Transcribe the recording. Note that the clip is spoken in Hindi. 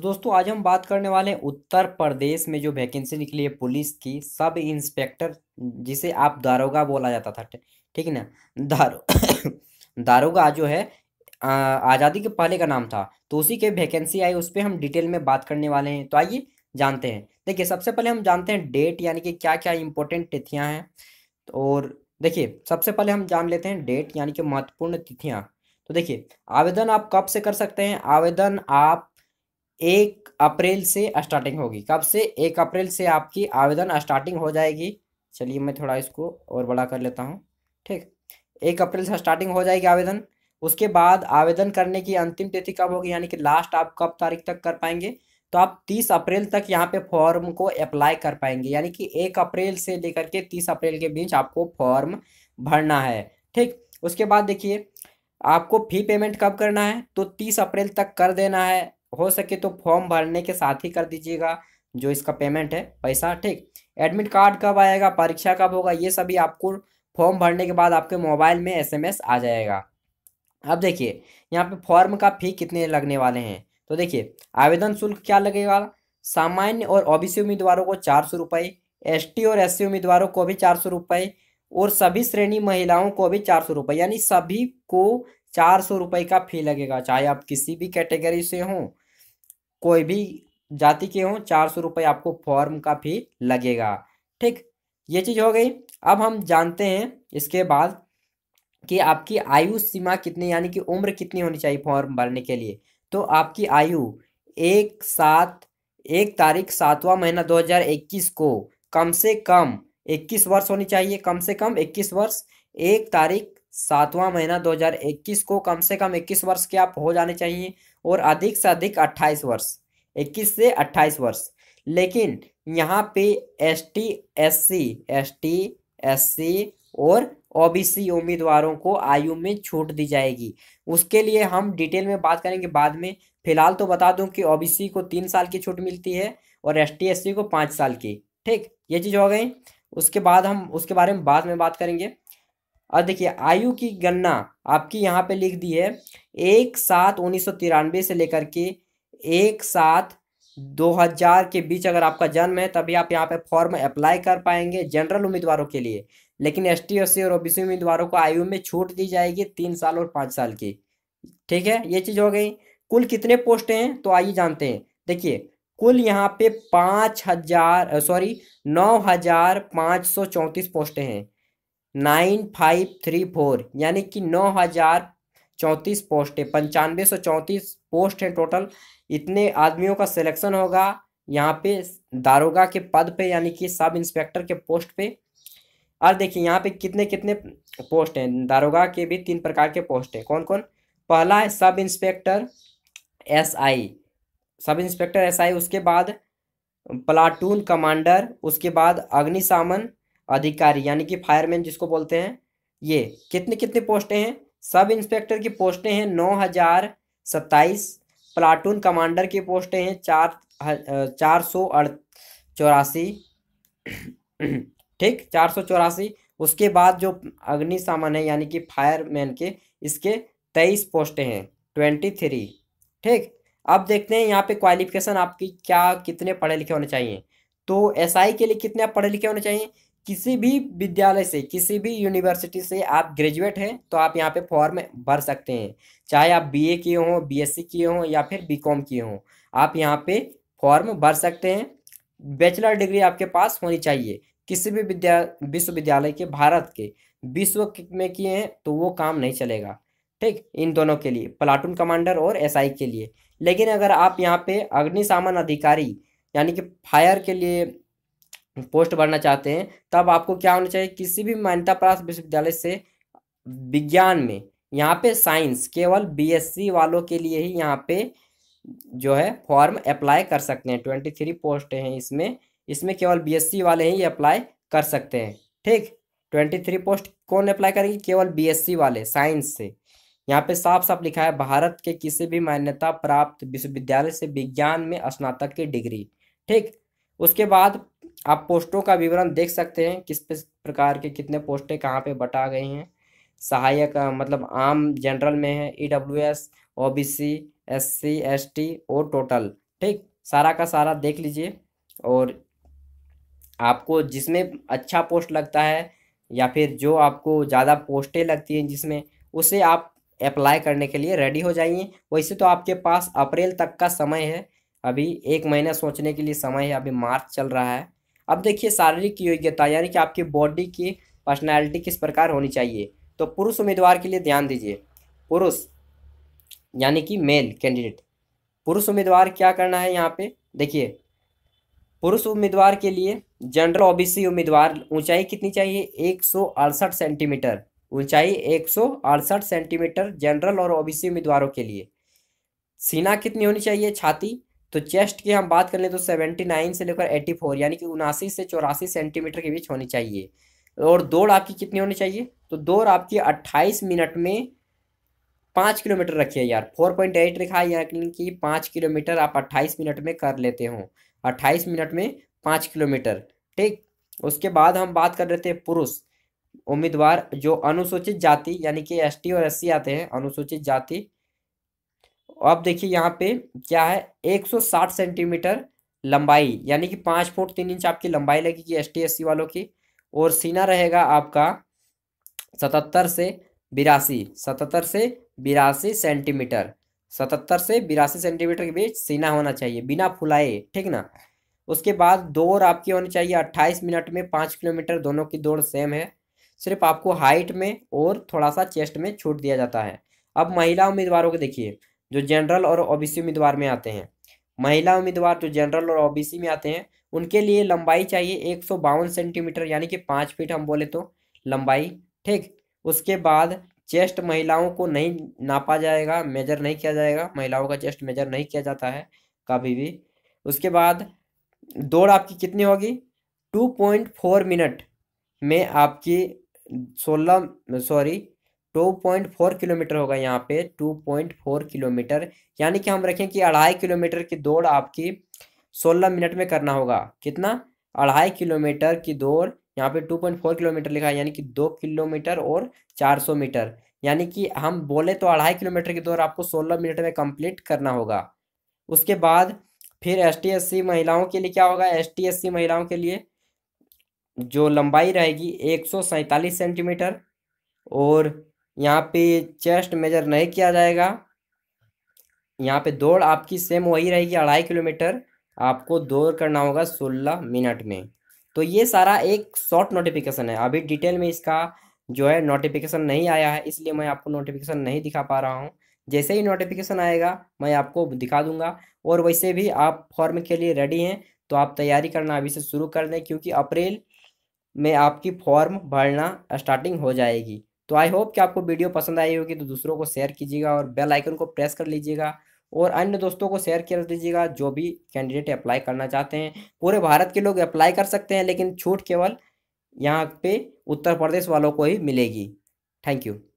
दोस्तों आज हम बात करने वाले हैं उत्तर प्रदेश में जो वैकेंसी निकली है पुलिस की सब इंस्पेक्टर जिसे आप दारोगा बोला जाता था ठीक है ना दारो दारोगा जो है आज़ादी के पहले का नाम था तो उसी के वैकेंसी आई उस पर हम डिटेल में बात करने वाले हैं तो आइए जानते हैं देखिए सबसे पहले हम जानते हैं डेट यानी कि क्या क्या इंपॉर्टेंट तिथियाँ हैं और देखिए सबसे पहले हम जान लेते हैं डेट यानी कि महत्वपूर्ण तिथियाँ तो देखिए आवेदन आप कब से कर सकते हैं आवेदन आप एक अप्रैल से स्टार्टिंग होगी कब से एक अप्रैल से आपकी आवेदन स्टार्टिंग हो जाएगी चलिए मैं थोड़ा इसको और बड़ा कर लेता हूँ ठीक एक अप्रैल से स्टार्टिंग हो जाएगी आवेदन उसके बाद आवेदन करने की अंतिम तिथि कब होगी यानी कि लास्ट आप कब तारीख तक कर पाएंगे तो आप 30 अप्रैल तक यहाँ पे फॉर्म को अप्लाई कर पाएंगे यानी कि एक अप्रैल से लेकर के 30 अप्रैल के बीच आपको फॉर्म भरना है ठीक उसके बाद देखिए आपको फी पेमेंट कब करना है तो 30 अप्रैल तक कर देना है हो सके तो फॉर्म भरने के साथ ही कर दीजिएगा जो इसका पेमेंट है पैसा ठीक एडमिट कार्ड कब आएगा परीक्षा कब होगा ये सभी आपको फॉर्म भरने के बाद आपके मोबाइल में एसएमएस आ जाएगा अब देखिए यहाँ पे फॉर्म का फी कितने लगने वाले हैं तो देखिए आवेदन शुल्क क्या लगेगा सामान्य और ओबीसी उम्मीदवारों को चार सौ रुपये एस और एस उम्मीदवारों को भी चार सौ रुपये और सभी श्रेणी महिलाओं को भी चार सौ रुपये यानी सभी को चार सौ रुपये का फी लगेगा चाहे आप किसी भी कैटेगरी से हों कोई भी जाति के हों चार सौ रुपये आपको फॉर्म का फी लगेगा ठीक ये चीज़ हो गई अब हम जानते हैं इसके बाद कि आपकी आयु सीमा कितनी यानी कि उम्र कितनी होनी चाहिए फॉर्म भरने के लिए तो आपकी आयु एक सात एक तारीख सातवां महीना 2021 को कम से कम 21 वर्ष होनी चाहिए कम से कम 21 वर्ष एक तारीख सातवां महीना 2021 को कम से कम 21 वर्ष के आप हो जाने चाहिए और अधिक से अधिक 28 वर्ष 21 से 28 वर्ष लेकिन यहाँ पे S T S C S T S C और ओबीसी उम्मीदवारों को आयु में छूट दी जाएगी उसके लिए हम डिटेल में बात करेंगे बाद में फिलहाल तो बता दूं कि ओबीसी को तीन साल की छूट मिलती है और एस टी एस सी को पाँच साल की ठीक ये चीज़ हो गई उसके बाद हम उसके बारे में बाद में बात करेंगे और देखिए आयु की गणना आपकी यहाँ पे लिख दी है एक सात उन्नीस सौ तिरानवे से लेकर के एक सात दो हजार के बीच अगर आपका जन्म है तभी आप यहाँ पे फॉर्म अप्लाई कर पाएंगे जनरल उम्मीदवारों के लिए लेकिन एस टी एस सी और ओबीसी उम्मीदवारों को आयु में छूट दी जाएगी तीन साल और पाँच साल की ठीक है ये चीज़ हो गई कुल कितने पोस्ट हैं तो आइए जानते हैं देखिए कुल यहाँ पे पाँच हजार सॉरी नौ हजार पाँच सौ चौंतीस पोस्टें हैं नाइन फाइव थ्री फोर यानी कि नौ हज़ार चौंतीस पोस्ट है पंचानवे सौ चौंतीस पोस्ट हैं टोटल इतने आदमियों का सिलेक्शन होगा यहाँ पे दारोगा के पद पे यानी कि सब इंस्पेक्टर के पोस्ट पे और देखिए यहाँ पे कितने कितने पोस्ट हैं दारोगा के भी तीन प्रकार के पोस्ट हैं कौन कौन पहला है sub inspector SI sub inspector SI उसके बाद प्लाटून कमांडर उसके बाद अग्निशामन अधिकारी यानी कि फायरमैन जिसको बोलते हैं ये कितने कितने पोस्टें हैं सब इंस्पेक्टर की पोस्टें हैं नौ हजार सत्ताईस प्लाटून कमांडर की पोस्टें हैं चार चार सौ अड़ चौरासी ठीक चार सौ चौरासी उसके बाद जो अग्नि है यानी कि फायरमैन के इसके तेईस पोस्टें हैं ट्वेंटी थ्री ठीक अब देखते हैं यहाँ पे क्वालिफिकेशन आपकी क्या कितने पढ़े लिखे होने चाहिए तो एसआई के लिए कितने आप पढ़े लिखे होने चाहिए किसी भी विद्यालय से किसी भी यूनिवर्सिटी से आप ग्रेजुएट हैं तो आप यहाँ पे फॉर्म भर सकते हैं चाहे आप बीए किए हों बीएससी किए हों या फिर बीकॉम किए हों आप यहाँ पे फॉर्म भर सकते हैं बैचलर डिग्री आपके पास होनी चाहिए किसी भी विद्या विश्वविद्यालय के भारत के विश्व में किए हैं तो वो काम नहीं चलेगा ठीक इन दोनों के लिए प्लाटून कमांडर और एस के लिए लेकिन अगर आप यहाँ पे अग्निशामन अधिकारी यानी कि फायर के लिए पोस्ट भरना चाहते हैं तब आपको क्या होना चाहिए किसी भी मान्यता प्राप्त विश्वविद्यालय से विज्ञान में यहाँ पे साइंस केवल बीएससी वालों के लिए ही यहाँ पे जो है फॉर्म अप्लाई कर सकते हैं ट्वेंटी थ्री पोस्ट हैं इसमें इसमें केवल बीएससी वाले ही अप्लाई कर सकते हैं ठीक ट्वेंटी थ्री पोस्ट कौन अप्लाई करेंगे केवल बीएससी वाले साइंस से यहाँ पे साफ साफ लिखा है भारत के किसी भी मान्यता प्राप्त विश्वविद्यालय से विज्ञान में स्नातक की डिग्री ठीक उसके बाद आप पोस्टों का विवरण देख सकते हैं किस प्रकार के कितने पोस्टें कहाँ पे बटा गई हैं सहायक मतलब आम जनरल में है E W S O B C S C S T और टोटल ठीक सारा का सारा देख लीजिए और आपको जिसमें अच्छा पोस्ट लगता है या फिर जो आपको ज़्यादा पोस्टें लगती हैं जिसमें उसे आप अप्लाई करने के लिए रेडी हो जाइए वैसे तो आपके पास अप्रैल तक का समय है अभी एक महीना सोचने के लिए समय है अभी मार्च चल रहा है अब देखिए शारीरिक योग्यता यानी कि आपकी बॉडी की पर्सनैलिटी किस प्रकार होनी चाहिए तो पुरुष उम्मीदवार के लिए ध्यान दीजिए पुरुष यानी कि मेल कैंडिडेट पुरुष उम्मीदवार क्या करना है यहाँ पे देखिए पुरुष उम्मीदवार के लिए जनरल ओबीसी उम्मीदवार ऊंचाई कितनी चाहिए एक सेंटीमीटर ऊंचाई एक सेंटीमीटर जनरल और ओबीसी उम्मीदवारों के लिए सीना कितनी होनी चाहिए छाती तो चेस्ट की हम बात कर लें तो सेवेंटी नाइन से लेकर एट्टी फोर यानी कि उनासी से चौरासी सेंटीमीटर के बीच होनी चाहिए और दौड़ आपकी कितनी होनी चाहिए तो दौड़ आपकी अट्ठाईस मिनट में पाँच किलोमीटर रखिए यार फोर पॉइंट एट लिखा है यानी कि पाँच किलोमीटर आप अट्ठाईस मिनट में कर लेते हो अट्ठाईस मिनट में पाँच किलोमीटर ठीक उसके बाद हम बात कर लेते हैं पुरुष उम्मीदवार जो अनुसूचित जाति यानी कि एसटी और एससी आते हैं अनुसूचित जाति अब देखिए यहाँ पे क्या है 160 सेंटीमीटर लंबाई यानी कि पाँच फुट तीन इंच आपकी लंबाई लगेगी एस टी वालों की और सीना रहेगा आपका सतहत्तर से बिरासी सतहत्तर से बिरासी सेंटीमीटर सतहत्तर से बिरासी सेंटीमीटर के बीच सीना होना चाहिए बिना फुलाए ठीक ना उसके बाद दौड़ आपकी होनी चाहिए अट्ठाईस मिनट में पाँच किलोमीटर दोनों की दौड़ सेम है सिर्फ आपको हाइट में और थोड़ा सा चेस्ट में छूट दिया जाता है अब महिला उम्मीदवारों को देखिए जो जनरल और ओबीसी उम्मीदवार में आते हैं महिला उम्मीदवार जो जनरल और ओबीसी में आते हैं उनके लिए लंबाई चाहिए एक सेंटीमीटर यानी कि पाँच फीट हम बोले तो लंबाई ठीक उसके बाद चेस्ट महिलाओं को नहीं नापा जाएगा मेजर नहीं किया जाएगा महिलाओं का चेस्ट मेजर नहीं किया जाता है कभी भी उसके बाद दौड़ आपकी कितनी होगी 2.4 मिनट में आपकी 16 sorry two point four kilometre होगा यहाँ पे टू पॉइंट फोर किलोमीटर यानी कि हम रखें कि अढ़ाई किलोमीटर की दौड़ आपकी सोलह मिनट में करना होगा कितना अढ़ाई किलोमीटर की दौड़ यहाँ पे टू पॉइंट फोर किलोमीटर लिखा है यानी कि दो किलोमीटर और चार सौ मीटर यानी कि हम बोले तो अढ़ाई किलोमीटर की दौड़ आपको सोलह मिनट में कंप्लीट करना होगा उसके बाद फिर एस टी महिलाओं के लिए क्या होगा एस टी महिलाओं के लिए जो लंबाई रहेगी एक सौ सेंटीमीटर और यहाँ पे चेस्ट मेजर नहीं किया जाएगा यहाँ पे दौड़ आपकी सेम वही रहेगी अढ़ाई किलोमीटर आपको दौड़ करना होगा सोलह मिनट में तो ये सारा एक शॉर्ट नोटिफिकेशन है अभी डिटेल में इसका जो है नोटिफिकेशन नहीं आया है इसलिए मैं आपको नोटिफिकेशन नहीं दिखा पा रहा हूँ जैसे ही नोटिफिकेशन आएगा मैं आपको दिखा दूंगा और वैसे भी आप फॉर्म के लिए रेडी हैं तो आप तैयारी करना अभी से शुरू कर दें क्योंकि अप्रैल में आपकी फॉर्म भरना स्टार्टिंग हो जाएगी तो आई होप कि आपको वीडियो पसंद आई होगी तो दूसरों को शेयर कीजिएगा और बेल आइकन को प्रेस कर लीजिएगा और अन्य दोस्तों को शेयर कर दीजिएगा जो भी कैंडिडेट अप्लाई करना चाहते हैं पूरे भारत के लोग अप्लाई कर सकते हैं लेकिन छूट केवल यहाँ पे उत्तर प्रदेश वालों को ही मिलेगी थैंक यू